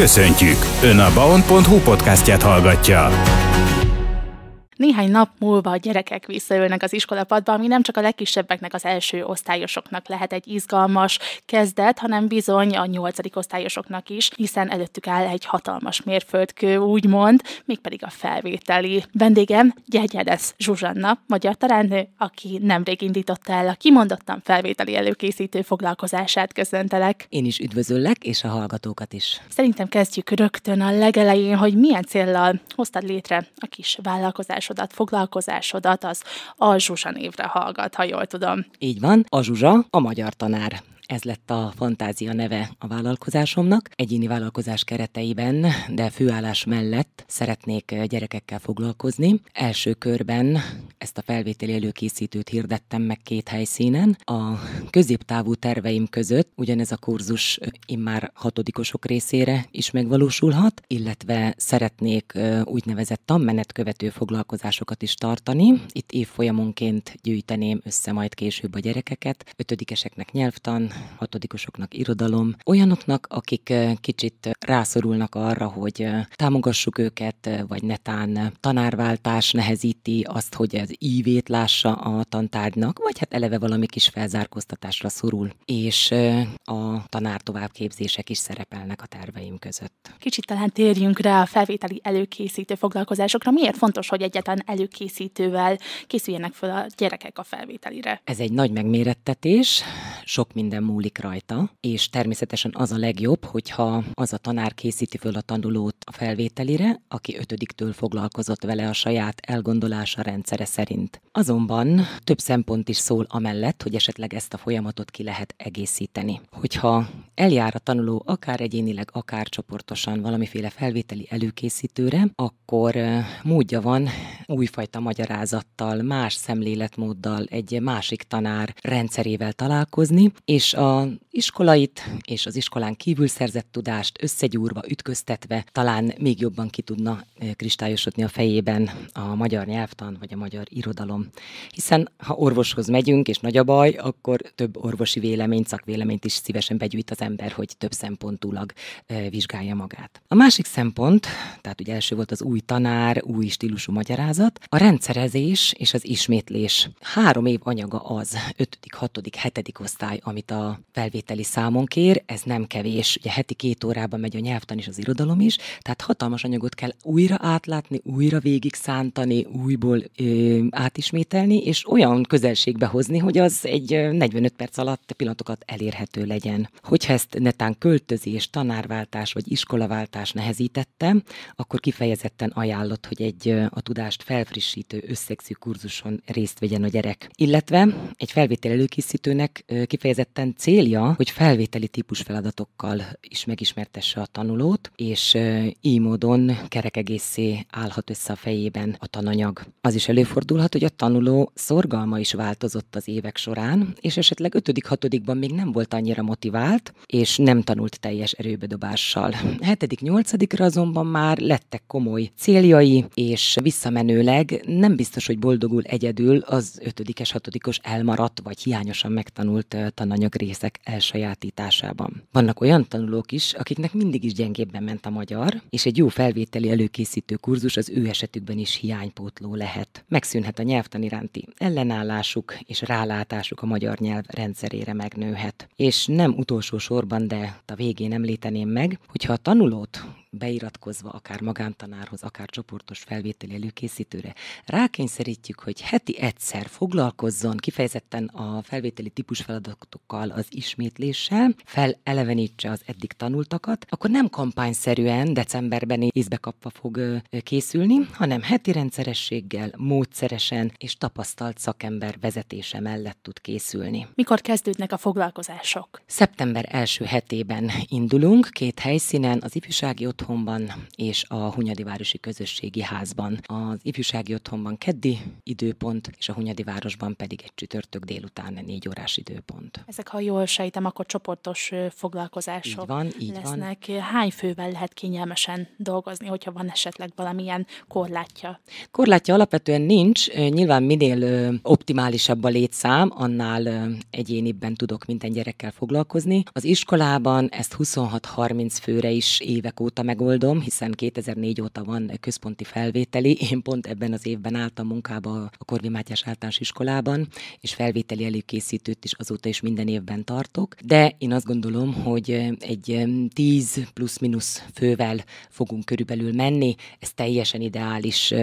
Köszöntjük! Ön a baon.hu podcastját hallgatja. Néhány nap múlva a gyerekek visszaülnek az iskolapadba, ami nem csak a legkisebbeknek, az első osztályosoknak lehet egy izgalmas kezdet, hanem bizony a nyolcadik osztályosoknak is, hiszen előttük áll egy hatalmas mérföldkő, úgymond, mégpedig a felvételi. Vendégem Gyegyedes Zsuzsanna, magyar tanárnő, aki nemrég indította el a kimondottan felvételi előkészítő foglalkozását. Köszöntelek! Én is üdvözöllek, és a hallgatókat is. Szerintem kezdjük rögtön a legelején, hogy milyen célral hoztad létre a kis vállalkozás állásodat, foglalkozásodat, az a Zsuzsa névre hallgat, ha jól tudom. Így van, a Zsuzsa a magyar tanár. Ez lett a fantázia neve a vállalkozásomnak. Egyéni vállalkozás kereteiben, de főállás mellett szeretnék eh, gyerekekkel foglalkozni. Első körben ezt a felvételi előkészítőt hirdettem meg két helyszínen. A középtávú terveim között ugyanez a kurzus eh, immár hatodikosok részére is megvalósulhat, illetve szeretnék eh, úgynevezett követő foglalkozásokat is tartani. Itt évfolyamonként gyűjteném össze majd később a gyerekeket. Ötödikeseknek nyelvtan, hatodikosoknak irodalom, olyanoknak, akik eh, kicsit rászorulnak arra, hogy eh, támogassuk őket, eh, vagy netán tanárváltás nehezíti azt, hogy ez ívét lássa a tantárgynak, vagy hát eleve valami kis felzárkóztatásra szorul. És a tanár továbbképzések is szerepelnek a terveim között. Kicsit talán térjünk rá a felvételi előkészítő foglalkozásokra. Miért fontos, hogy egyetlen előkészítővel készüljenek fel a gyerekek a felvételire? Ez egy nagy megmérettetés, sok minden múlik rajta, és természetesen az a legjobb, hogyha az a tanár készíti föl a tanulót a felvételire, aki ötödiktől foglalkozott vele a saját elgondolása rendszere szerint. Azonban több szempont is szól amellett, hogy esetleg ezt a folyamatot ki lehet egészíteni. Hogyha eljár a tanuló akár egyénileg, akár csoportosan valamiféle felvételi előkészítőre, akkor módja van újfajta magyarázattal, más szemléletmóddal, egy másik tanár rendszerével találkozni, és a iskolait és az iskolán kívül szerzett tudást összegyúrva, ütköztetve talán még jobban ki tudna kristályosodni a fejében a magyar nyelvtan vagy a magyar irodalom. Hiszen ha orvoshoz megyünk, és nagy a baj, akkor több orvosi véleményt, szakvéleményt is szívesen begyűjt az ember, hogy több szempontulag vizsgálja magát. A másik szempont, tehát ugye első volt az új tanár, új stílusú magyarázat, a rendszerezés és az ismétlés. Három év anyaga az, 5., 6., 7. osztály, amit a a felvételi számon kér, ez nem kevés. Ugye heti két órában megy a nyelvtan és az irodalom is, tehát hatalmas anyagot kell újra átlátni, újra végig szántani, újból ö, átismételni, és olyan közelségbe hozni, hogy az egy 45 perc alatt pillanatokat elérhető legyen. Hogyha ezt netán költözés, tanárváltás vagy iskolaváltás nehezítette, akkor kifejezetten ajánlott, hogy egy a tudást felfrissítő összegszű kurzuson részt vegyen a gyerek. Illetve egy felvétel előkészítőnek kifejezetten célja, hogy felvételi típus feladatokkal is megismertesse a tanulót, és így módon kerekegészé állhat össze a fejében a tananyag. Az is előfordulhat, hogy a tanuló szorgalma is változott az évek során, és esetleg 5.-6.-ban még nem volt annyira motivált, és nem tanult teljes erőbedobással. 7.-8.-ra azonban már lettek komoly céljai, és visszamenőleg nem biztos, hogy boldogul egyedül az 5.-6.-os elmaradt vagy hiányosan megtanult tananyag részek elsajátításában. Vannak olyan tanulók is, akiknek mindig is gyengébben ment a magyar, és egy jó felvételi előkészítő kurzus az ő esetükben is hiánypótló lehet. Megszűnhet a nyelvtan iránti ellenállásuk és rálátásuk a magyar nyelv rendszerére megnőhet. És nem utolsó sorban, de a végén említeném meg, hogyha a tanulót beiratkozva akár magántanárhoz, akár csoportos felvételi előkészítőre, rákényszerítjük, hogy heti egyszer foglalkozzon kifejezetten a felvételi típus feladatokkal, az ismétléssel, felelevenítse az eddig tanultakat, akkor nem kampányszerűen decemberben észbe kapva fog készülni, hanem heti rendszerességgel, módszeresen és tapasztalt szakember vezetése mellett tud készülni. Mikor kezdődnek a foglalkozások? Szeptember első hetében indulunk, két helyszínen, az ifjúsági otthonban és a Hunyadi Városi Közösségi Házban. Az ifjúsági otthonban keddi időpont, és a Hunyadi Városban pedig egy csütörtök délután négy órás időpont. Ezek, ha jól sejtem, akkor csoportos foglalkozások így van, így lesznek. Van. Hány fővel lehet kényelmesen dolgozni, hogyha van esetleg valamilyen korlátja? Korlátja alapvetően nincs. Nyilván minél optimálisabb a létszám, annál egyénibben tudok minden gyerekkel foglalkozni. Az iskolában ezt 26-30 főre is évek óta megoldom, hiszen 2004 óta van központi felvételi. Én pont ebben az évben álltam munkába a Korvi Mátyás általános iskolában, és felvételi előkészítőt is azóta is minden évben tartok. De én azt gondolom, hogy egy 10 plusz-minusz fővel fogunk körülbelül menni. Ez teljesen ideális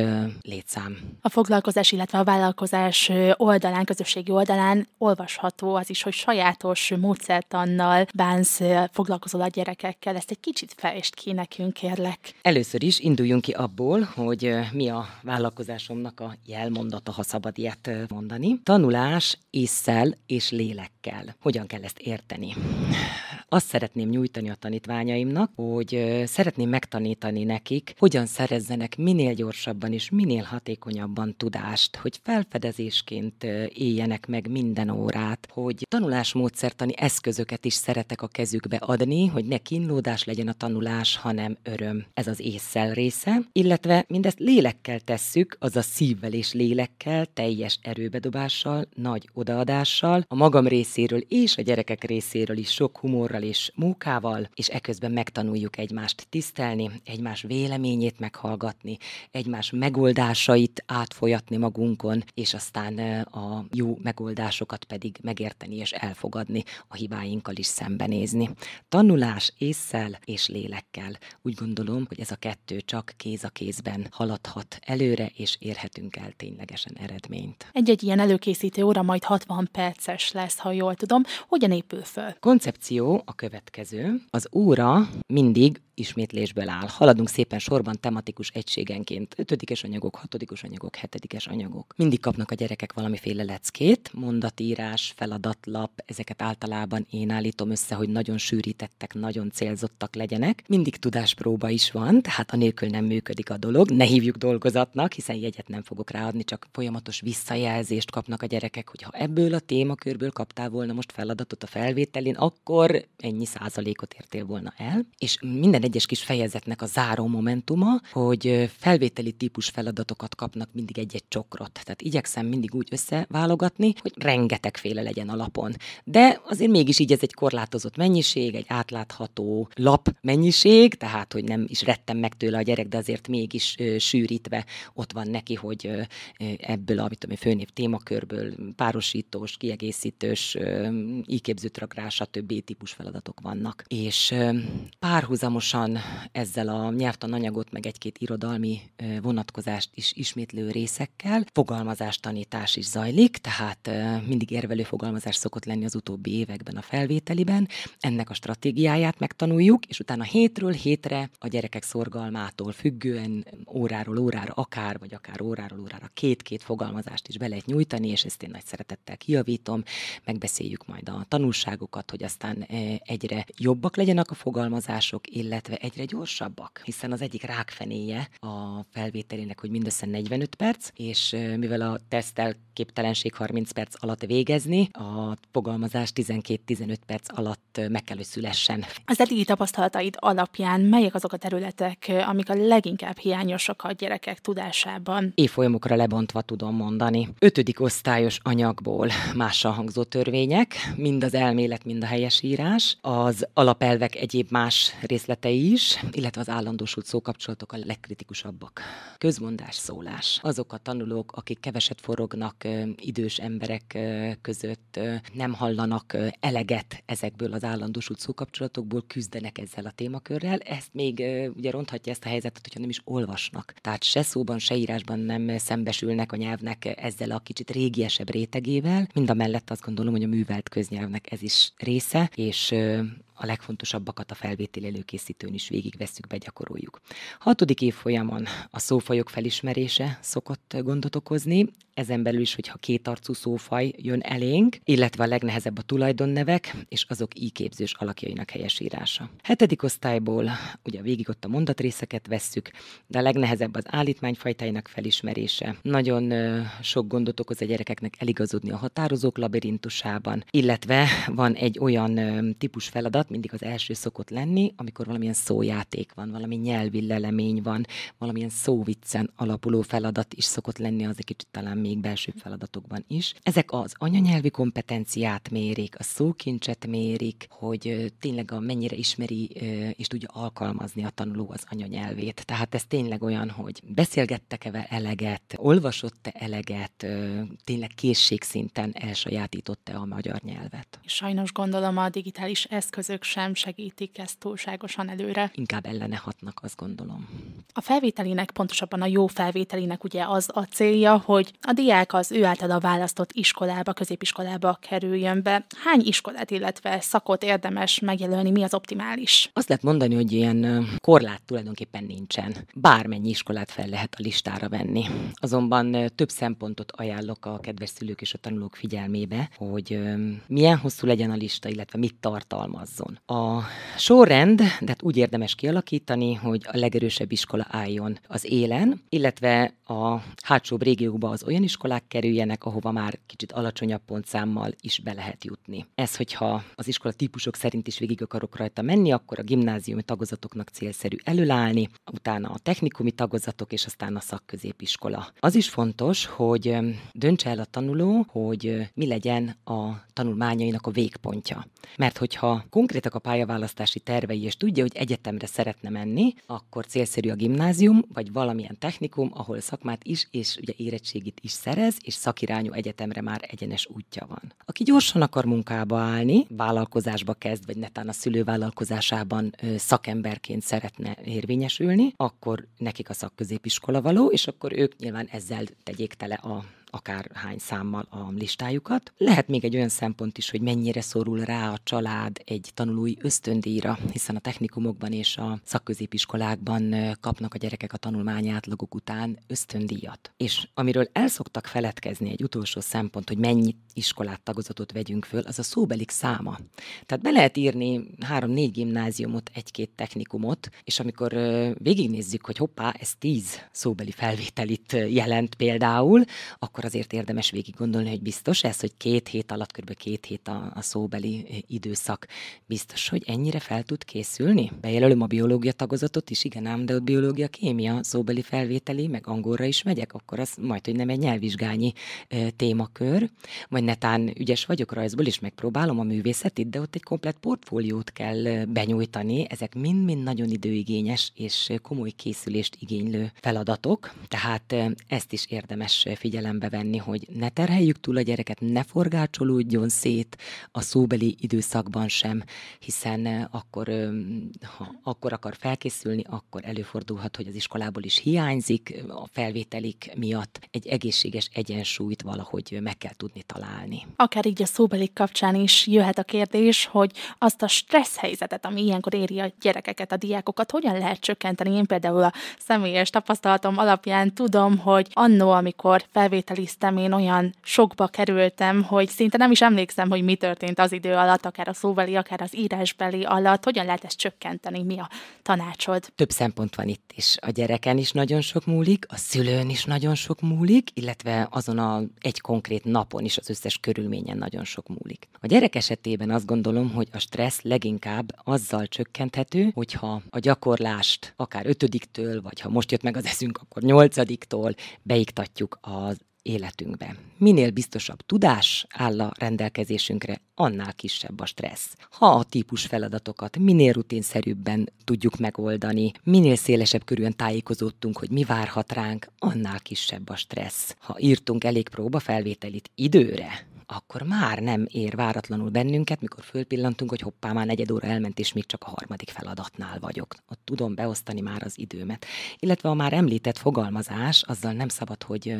létszám. A foglalkozás, illetve a vállalkozás oldalán, közösségi oldalán olvasható az is, hogy sajátos módszertannal bánsz, foglalkozol a gyerekekkel. Ezt egy kicsit fejtsd ki nekünk, kérlek. Először is induljunk ki abból, hogy mi a vállalkozásomnak a jelmondata, ha szabad ilyet mondani. Tanulás észszel és lélekkel. Hogyan kell ezt érteni? Azt szeretném nyújtani a tanítványaimnak, hogy szeretném megtanítani nekik, hogyan szerezzenek minél gyorsabban és minél hatékonyabban tudást, hogy felfedezésként éljenek meg minden órát, hogy tanulásmódszertani eszközöket is szeretek a kezükbe adni, hogy ne kínlódás legyen a tanulás, hanem nem öröm. Ez az észszel része, illetve mindezt lélekkel tesszük, azaz szívvel és lélekkel, teljes erőbedobással, nagy odaadással, a magam részéről és a gyerekek részéről is sok humorral és munkával, és eközben megtanuljuk egymást tisztelni, egymás véleményét meghallgatni, egymás megoldásait átfolyatni magunkon, és aztán a jó megoldásokat pedig megérteni és elfogadni, a hibáinkkal is szembenézni. Tanulás észszel és lélekkel. Úgy gondolom, hogy ez a kettő csak kéz a kézben haladhat előre, és érhetünk el ténylegesen eredményt. Egy-egy ilyen előkészítő óra majd 60 perces lesz, ha jól tudom. Hogyan épül föl? Koncepció a következő. Az óra mindig ismétlésből áll. Haladunk szépen sorban tematikus egységenként. Ötödikes anyagok, hatodikos anyagok, hetedikes anyagok. Mindig kapnak a gyerekek valamiféle leckét, mondatírás, feladatlap, ezeket általában én állítom össze, hogy nagyon sűrítettek, nagyon célzottak legyenek. Mindig tudáspróba is van, tehát anélkül nem működik a dolog. Ne hívjuk dolgozatnak, hiszen jegyet nem fogok ráadni, csak folyamatos visszajelzést kapnak a gyerekek, hogy ha ebből a témakörből kaptál volna most feladatot a felvételén, akkor ennyi százalékot értél volna el. És minden egyes kis fejezetnek a záró momentuma, hogy felvételi típus feladatokat kapnak mindig egy-egy csokrot. Tehát igyekszem mindig úgy összeválogatni, hogy rengetegféle legyen a lapon. De azért mégis így ez egy korlátozott mennyiség, egy átlátható lap mennyiség, tehát hogy nem is rettem meg tőle a gyerek, de azért mégis ö, sűrítve ott van neki, hogy ö, ebből a tudom, főnév témakörből párosítós, kiegészítős, ö, íképzőtragrás, stb. típus feladatok vannak. És ö, párhuzamosan párhuzamosan ezzel a nyelvtananyagot, meg egy-két irodalmi vonatkozást is ismétlő részekkel. Fogalmazás tanítás is zajlik, tehát mindig érvelő fogalmazás szokott lenni az utóbbi években a felvételiben. Ennek a stratégiáját megtanuljuk, és utána hétről hétre a gyerekek szorgalmától függően óráról órára akár, vagy akár óráról órára két-két fogalmazást is be lehet nyújtani, és ezt én nagy szeretettel kijavítom. Megbeszéljük majd a tanulságokat, hogy aztán egyre jobbak legyenek a fogalmazások, illetve illetve egyre gyorsabbak, hiszen az egyik rákfenéje a felvételének, hogy mindössze 45 perc, és mivel a tesztel képtelenség 30 perc alatt végezni, a fogalmazás 12-15 perc alatt meg kell, hogy szülessen. Az eddigi tapasztalataid alapján melyek azok a területek, amik a leginkább hiányosak a gyerekek tudásában? Évfolyamokra lebontva tudom mondani. Ötödik osztályos anyagból más a hangzó törvények, mind az elmélet, mind a helyes írás, az alapelvek egyéb más részletei is, illetve az állandósult szókapcsolatok a legkritikusabbak. Közmondás, szólás. Azok a tanulók, akik keveset forognak idős emberek között, nem hallanak eleget ezekből az állandósult szókapcsolatokból, küzdenek ezzel a témakörrel. Ezt még ugye ronthatja ezt a helyzetet, hogyha nem is olvasnak. Tehát se szóban, se írásban nem szembesülnek a nyelvnek ezzel a kicsit régiesebb rétegével. Mind a mellett azt gondolom, hogy a művelt köznyelvnek ez is része, és a legfontosabbakat a felvétel előkészítőn is végigveszük, begyakoroljuk. Hatodik évfolyamon a szófajok felismerése szokott gondot okozni, ezen belül is, hogyha kétarcú szófaj jön elénk, illetve a legnehezebb a tulajdonnevek és azok íképzős alakjainak helyesírása. Hetedik osztályból ugye végig ott a mondatrészeket vesszük, de a legnehezebb az állítmányfajtáinak felismerése. Nagyon ö, sok gondot okoz a gyerekeknek eligazodni a határozók labirintusában, illetve van egy olyan ö, típus feladat, alatt mindig az első szokott lenni, amikor valamilyen szójáték van, valami nyelvi lelemény van, valamilyen szóviccen alapuló feladat is szokott lenni, az egy kicsit talán még belső feladatokban is. Ezek az anyanyelvi kompetenciát mérik, a szókincset mérik, hogy tényleg a mennyire ismeri és tudja alkalmazni a tanuló az anyanyelvét. Tehát ez tényleg olyan, hogy beszélgettek-e eleget, olvasott-e eleget, tényleg készségszinten elsajátított-e a magyar nyelvet. Sajnos gondolom a digitális eszközök eszközök sem segítik ezt túlságosan előre. Inkább ellene hatnak, azt gondolom. A felvételinek, pontosabban a jó felvételinek ugye az a célja, hogy a diák az ő általa választott iskolába, középiskolába kerüljön be. Hány iskolát, illetve szakot érdemes megjelölni, mi az optimális? Azt lehet mondani, hogy ilyen korlát tulajdonképpen nincsen. Bármennyi iskolát fel lehet a listára venni. Azonban több szempontot ajánlok a kedves szülők és a tanulók figyelmébe, hogy milyen hosszú legyen a lista, illetve mit tartalmazzon piacon. A sorrend, hát úgy érdemes kialakítani, hogy a legerősebb iskola álljon az élen, illetve a hátsóbb régiókba az olyan iskolák kerüljenek, ahova már kicsit alacsonyabb pontszámmal is be lehet jutni. Ez, hogyha az iskola típusok szerint is végig akarok rajta menni, akkor a gimnáziumi tagozatoknak célszerű előállni, utána a technikumi tagozatok, és aztán a szakközépiskola. Az is fontos, hogy döntse el a tanuló, hogy mi legyen a tanulmányainak a végpontja. Mert hogyha konkrét konkrétak a pályaválasztási tervei, és tudja, hogy egyetemre szeretne menni, akkor célszerű a gimnázium, vagy valamilyen technikum, ahol szakmát is, és ugye érettségit is szerez, és szakirányú egyetemre már egyenes útja van. Aki gyorsan akar munkába állni, vállalkozásba kezd, vagy netán a szülővállalkozásában szakemberként szeretne érvényesülni, akkor nekik a szakközépiskola való, és akkor ők nyilván ezzel tegyék tele a akár hány számmal a listájukat. Lehet még egy olyan szempont is, hogy mennyire szorul rá a család egy tanulói ösztöndíjra, hiszen a technikumokban és a szakközépiskolákban kapnak a gyerekek a tanulmány átlagok után ösztöndíjat. És amiről el szoktak feledkezni egy utolsó szempont, hogy mennyi iskolát tagozatot vegyünk föl, az a szóbelik száma. Tehát be lehet írni három-négy gimnáziumot, egy-két technikumot, és amikor végignézzük, hogy hoppá, ez tíz szóbeli felvételit jelent például, akkor akkor azért érdemes végig gondolni, hogy biztos ez, hogy két hét alatt, kb. két hét a, a szóbeli időszak, biztos, hogy ennyire fel tud készülni? Bejelölöm a biológia tagozatot is, igen ám, de ott biológia, kémia, szóbeli felvételi, meg angolra is megyek, akkor az majd, hogy nem egy nyelvvizsgányi e, témakör, vagy netán ügyes vagyok rajzból, és megpróbálom a művészetit, de ott egy komplet portfóliót kell benyújtani, ezek mind-mind nagyon időigényes és komoly készülést igénylő feladatok, tehát ezt is érdemes figyelembe figyelembe venni, hogy ne terheljük túl a gyereket, ne forgácsolódjon szét a szóbeli időszakban sem, hiszen akkor, ha akkor akar felkészülni, akkor előfordulhat, hogy az iskolából is hiányzik, a felvételik miatt egy egészséges egyensúlyt valahogy meg kell tudni találni. Akár így a szóbeli kapcsán is jöhet a kérdés, hogy azt a stressz helyzetet, ami ilyenkor éri a gyerekeket, a diákokat, hogyan lehet csökkenteni? Én például a személyes tapasztalatom alapján tudom, hogy annó, amikor felvétel lisztem én olyan sokba kerültem, hogy szinte nem is emlékszem, hogy mi történt az idő alatt, akár a szóbeli, akár az írásbeli alatt. Hogyan lehet ezt csökkenteni? Mi a tanácsod? Több szempont van itt is. A gyereken is nagyon sok múlik, a szülőn is nagyon sok múlik, illetve azon a egy konkrét napon is az összes körülményen nagyon sok múlik. A gyerek esetében azt gondolom, hogy a stressz leginkább azzal csökkenthető, hogyha a gyakorlást akár ötödiktől, vagy ha most jött meg az eszünk, akkor nyolcadiktól beiktatjuk az életünkbe. Minél biztosabb tudás áll a rendelkezésünkre, annál kisebb a stressz. Ha a típus feladatokat minél rutinszerűbben tudjuk megoldani, minél szélesebb körűen tájékozódtunk, hogy mi várhat ránk, annál kisebb a stressz. Ha írtunk elég próbafelvételit időre, akkor már nem ér váratlanul bennünket, mikor fölpillantunk, hogy hoppá, már negyed óra elment, és még csak a harmadik feladatnál vagyok. Ott tudom beosztani már az időmet. Illetve a már említett fogalmazás, azzal nem szabad, hogy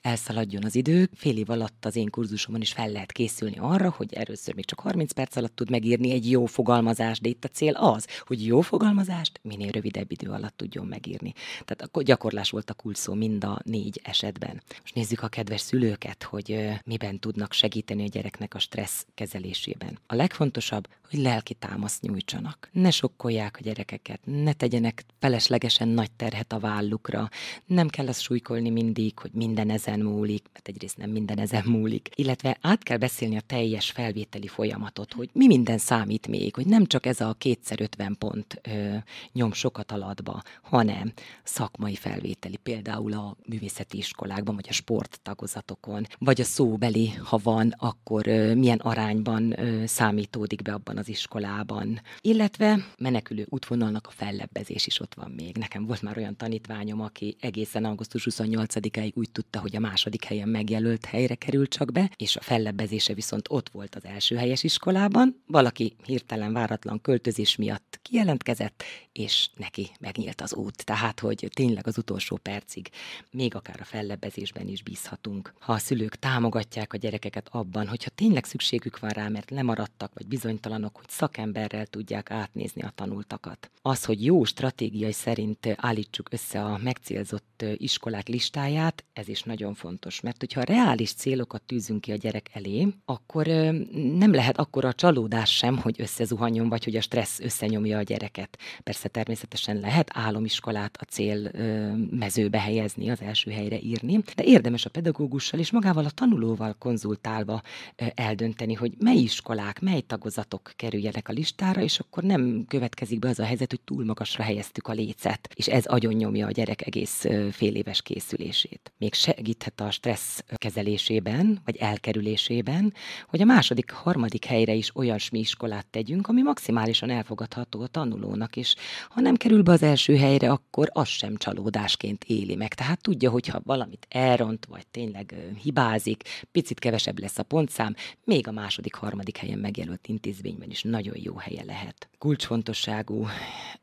elszaladjon az idő. Fél év alatt az én kurzusomon is fel lehet készülni arra, hogy először még csak 30 perc alatt tud megírni egy jó fogalmazást, de itt a cél az, hogy jó fogalmazást minél rövidebb idő alatt tudjon megírni. Tehát akkor gyakorlás volt a kulcs mind a négy esetben. Most nézzük a kedves szülőket, hogy miben tudnak segíteni segíteni a gyereknek a stressz kezelésében. A legfontosabb, hogy lelki támaszt nyújtsanak. Ne sokkolják a gyerekeket, ne tegyenek feleslegesen nagy terhet a vállukra, nem kell azt súlykolni mindig, hogy minden ezen múlik, mert egyrészt nem minden ezen múlik, illetve át kell beszélni a teljes felvételi folyamatot, hogy mi minden számít még, hogy nem csak ez a kétszer ötven pont ö, nyom sokat alatba, hanem szakmai felvételi, például a művészeti iskolákban, vagy a sporttagozatokon, vagy a szóbeli, ha van van, akkor milyen arányban számítódik be abban az iskolában. Illetve menekülő útvonalnak a fellebbezés is ott van még. Nekem volt már olyan tanítványom, aki egészen augusztus 28-áig úgy tudta, hogy a második helyen megjelölt helyre kerül csak be, és a fellebbezése viszont ott volt az első helyes iskolában. Valaki hirtelen váratlan költözés miatt kijelentkezett, és neki megnyílt az út. Tehát, hogy tényleg az utolsó percig, még akár a fellebbezésben is bízhatunk. Ha a szülők támogatják a gyerekeket abban, hogyha tényleg szükségük van rá, mert lemaradtak vagy bizonytalanok, hogy szakemberrel tudják átnézni a tanultakat. Az, hogy jó stratégiai szerint állítsuk össze a megcélzott iskolák listáját, ez is nagyon fontos, mert hogyha reális célokat tűzünk ki a gyerek elé, akkor nem lehet akkor a csalódás sem, hogy összezuhanjon, vagy hogy a stressz összenyomja a gyereket. Persze természetesen lehet álomiskolát a cél mezőbe helyezni, az első helyre írni, de érdemes a pedagógussal és magával a tanulóval konzultálva eldönteni, hogy mely iskolák, mely tagozatok kerüljenek a listára, és akkor nem következik be az a helyzet, hogy túl magasra helyeztük a lécet, és ez agyonnyomja a gyerek egész fél éves készülését. Még segíthet a stressz kezelésében, vagy elkerülésében, hogy a második, harmadik helyre is olyasmi iskolát tegyünk, ami maximálisan elfogadható a tanulónak, és ha nem kerül be az első helyre, akkor az sem csalódásként éli meg. Tehát tudja, hogyha valamit elront, vagy tényleg hibázik, picit kevesebb lesz a pontszám, még a második, harmadik helyen megjelölt intézményben is nagyon jó helye lehet kulcsfontosságú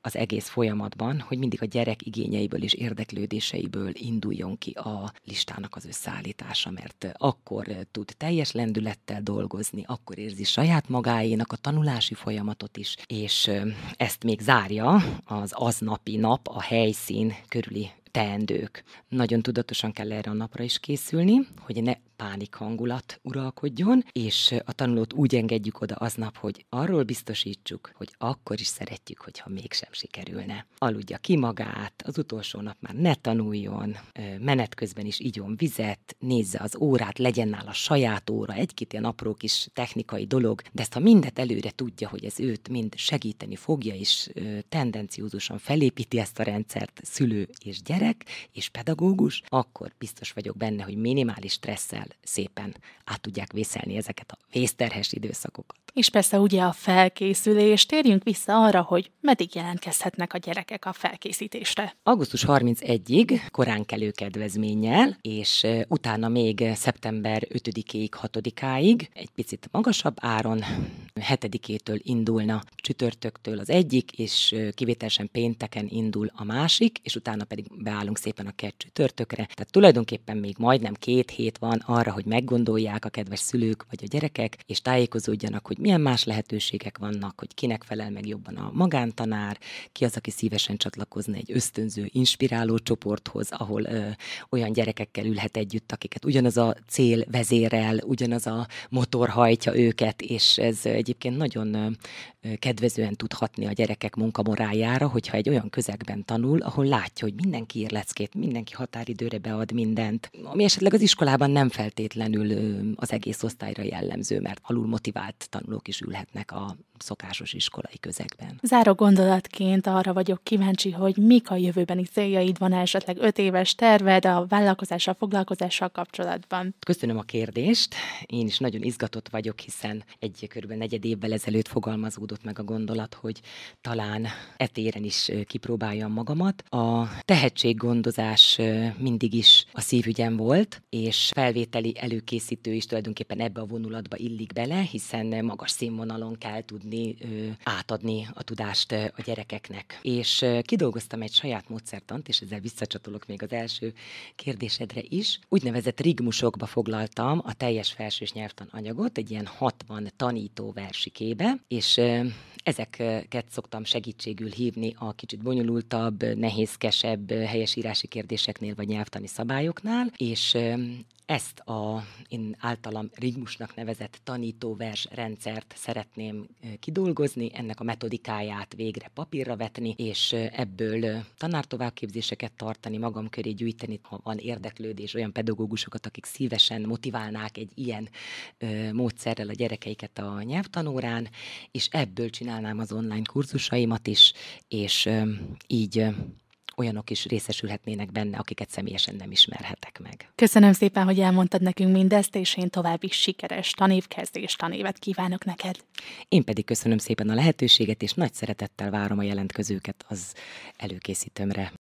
az egész folyamatban, hogy mindig a gyerek igényeiből és érdeklődéseiből induljon ki a listának az összeállítása, mert akkor tud teljes lendülettel dolgozni, akkor érzi saját magáénak a tanulási folyamatot is, és ezt még zárja az aznapi nap, a helyszín körüli teendők. Nagyon tudatosan kell erre a napra is készülni, hogy ne pánik hangulat uralkodjon, és a tanulót úgy engedjük oda aznap, hogy arról biztosítsuk, hogy akkor is szeretjük, hogyha mégsem sikerülne. Aludja ki magát, az utolsó nap már ne tanuljon, menet közben is igyon vizet, nézze az órát, legyen nála saját óra, egy-két ilyen apró kis technikai dolog, de ezt ha mindet előre tudja, hogy ez őt mind segíteni fogja, és tendenciózusan felépíti ezt a rendszert szülő és gyerek, és pedagógus, akkor biztos vagyok benne, hogy minimális stresszel ezzel szépen át tudják vészelni ezeket a vészterhes időszakokat. És persze ugye a felkészülés, térjünk vissza arra, hogy meddig jelentkezhetnek a gyerekek a felkészítésre. Augusztus 31-ig korán kelő kedvezménnyel, és utána még szeptember 5-ig, 6 ig egy picit magasabb áron 7-től indulna csütörtöktől az egyik, és kivételesen pénteken indul a másik, és utána pedig beállunk szépen a kett csütörtökre. Tehát tulajdonképpen még majdnem két hét van arra, hogy meggondolják a kedves szülők vagy a gyerekek, és tájékozódjanak, hogy milyen más lehetőségek vannak, hogy kinek felel meg jobban a magántanár, ki az, aki szívesen csatlakozna egy ösztönző, inspiráló csoporthoz, ahol ö, olyan gyerekekkel ülhet együtt, akiket ugyanaz a cél vezérel, ugyanaz a motor hajtja őket, és ez egyébként nagyon ö, kedvezően tud hatni a gyerekek munkamorájára, hogyha egy olyan közegben tanul, ahol látja, hogy mindenki ír leckét, mindenki határidőre bead mindent, ami esetleg az iskolában nem fel feltétlenül az egész osztályra jellemző, mert alul motivált tanulók is ülhetnek a szokásos iskolai közegben. Záró gondolatként arra vagyok kíváncsi, hogy mik a jövőbeni céljaid, van esetleg öt éves terved a vállalkozással, foglalkozással kapcsolatban? Köszönöm a kérdést. Én is nagyon izgatott vagyok, hiszen egy körülbelül negyed évvel ezelőtt fogalmazódott meg a gondolat, hogy talán etéren is kipróbáljam magamat. A tehetséggondozás mindig is a szívügyem volt, és felvétel felvételi előkészítő is tulajdonképpen ebbe a vonulatba illik bele, hiszen magas színvonalon kell tudni ö, átadni a tudást a gyerekeknek. És ö, kidolgoztam egy saját módszertant, és ezzel visszacsatolok még az első kérdésedre is. Úgynevezett rigmusokba foglaltam a teljes felsős nyelvtan anyagot, egy ilyen 60 tanító versikébe, és ö, ezeket szoktam segítségül hívni a kicsit bonyolultabb, nehézkesebb helyesírási kérdéseknél vagy nyelvtani szabályoknál, és ezt a én általam rigmusnak nevezett tanítóvers rendszert szeretném kidolgozni, ennek a metodikáját végre papírra vetni, és ebből tanártovábbképzéseket tartani, magam köré gyűjteni, ha van érdeklődés, olyan pedagógusokat, akik szívesen motiválnák egy ilyen ö, módszerrel a gyerekeiket a nyelvtanórán, és ebből csinálnám az online kurzusaimat is, és ö, így olyanok is részesülhetnének benne, akiket személyesen nem ismerhetek meg. Köszönöm szépen, hogy elmondtad nekünk mindezt, és én további sikeres tanévkezdés, tanévet kívánok neked. Én pedig köszönöm szépen a lehetőséget, és nagy szeretettel várom a jelentkezőket az előkészítőmre.